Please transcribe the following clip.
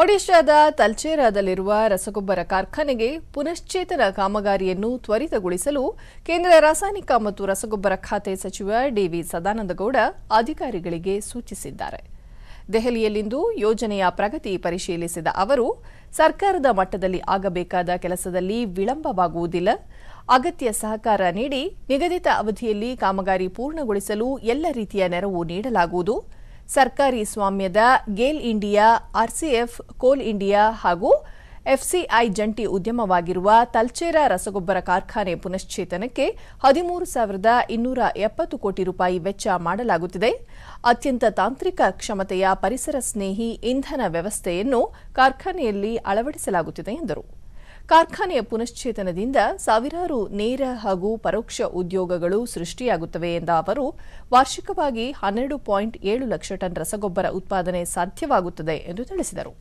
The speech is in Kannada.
ಒಡಿಶಾದ ತಲ್ಚೇರಾದಲ್ಲಿರುವ ರಸಗೊಬ್ಬರ ಕಾರ್ಖಾನೆಗೆ ಪುನಶ್ಚೇತನ ಕಾಮಗಾರಿಯನ್ನು ತ್ವರಿತಗೊಳಿಸಲು ಕೇಂದ್ರ ರಾಸಾಯನಿಕ ಮತ್ತು ರಸಗೊಬ್ಬರ ಖಾತೆ ಸಚಿವ ಡಿವಿ ಸದಾನಂದಗೌಡ ಅಧಿಕಾರಿಗಳಿಗೆ ಸೂಚಿಸಿದ್ದಾರೆ ದೆಹಲಿಯಲ್ಲಿಂದು ಯೋಜನೆಯ ಪ್ರಗತಿ ಪರಿಶೀಲಿಸಿದ ಅವರು ಸರ್ಕಾರದ ಮಟ್ಟದಲ್ಲಿ ಆಗಬೇಕಾದ ಕೆಲಸದಲ್ಲಿ ವಿಳಂಬವಾಗುವುದಿಲ್ಲ ಅಗತ್ಯ ಸಹಕಾರ ನೀಡಿ ನಿಗದಿತ ಅವಧಿಯಲ್ಲಿ ಕಾಮಗಾರಿ ಪೂರ್ಣಗೊಳಿಸಲು ಎಲ್ಲ ರೀತಿಯ ನೆರವು ನೀಡಲಾಗುವುದು ಸರ್ಕಾರಿ ಸ್ವಾಮ್ಯದ ಗೇಲ್ ಇಂಡಿಯಾ ಆರ್ಸಿಎಫ್ ಕೋಲ್ ಇಂಡಿಯಾ ಹಾಗೂ ಎಫ್ಸಿಐ ಜಂಟಿ ಉದ್ಯಮವಾಗಿರುವ ತಲ್ಚೇರಾ ರಸಗೊಬ್ಬರ ಕಾರ್ಖಾನೆ ಪುನಶ್ಚೇತನಕ್ಕೆ ಹದಿಮೂರು ಸಾವಿರದ ಇನ್ನೂರ ಎಪ್ಪತ್ತು ಕೋಟಿ ರೂಪಾಯಿ ವೆಚ್ಚ ಮಾಡಲಾಗುತ್ತಿದೆ ಅತ್ಯಂತ ತಾಂತ್ರಿಕ ಕ್ಷಮತೆಯ ಪರಿಸರ ಸ್ನೇಹಿ ಇಂಧನ ವ್ಯವಸ್ಥೆಯನ್ನು ಕಾರ್ಖಾನೆಯಲ್ಲಿ ಅಳವಡಿಸಲಾಗುತ್ತಿದೆ ಎಂದರು ಕಾರ್ಖಾನೆಯ ಪುನಶ್ಚೇತನದಿಂದ ಸಾವಿರಾರು ನೇರ ಹಾಗೂ ಪರೋಕ್ಷ ಉದ್ಯೋಗಗಳು ಸೃಷ್ಟಿಯಾಗುತ್ತವೆ ಎಂದ ಅವರು ವಾರ್ಷಿಕವಾಗಿ ಹನ್ನೆರಡು ಪಾಯಿಂಟ್ ಏಳು ಲಕ್ಷ ಟನ್ ರಸಗೊಬ್ಬರ ಉತ್ಪಾದನೆ ಸಾಧ್ಯವಾಗುತ್ತದೆ ಎಂದು ತಿಳಿಸಿದರು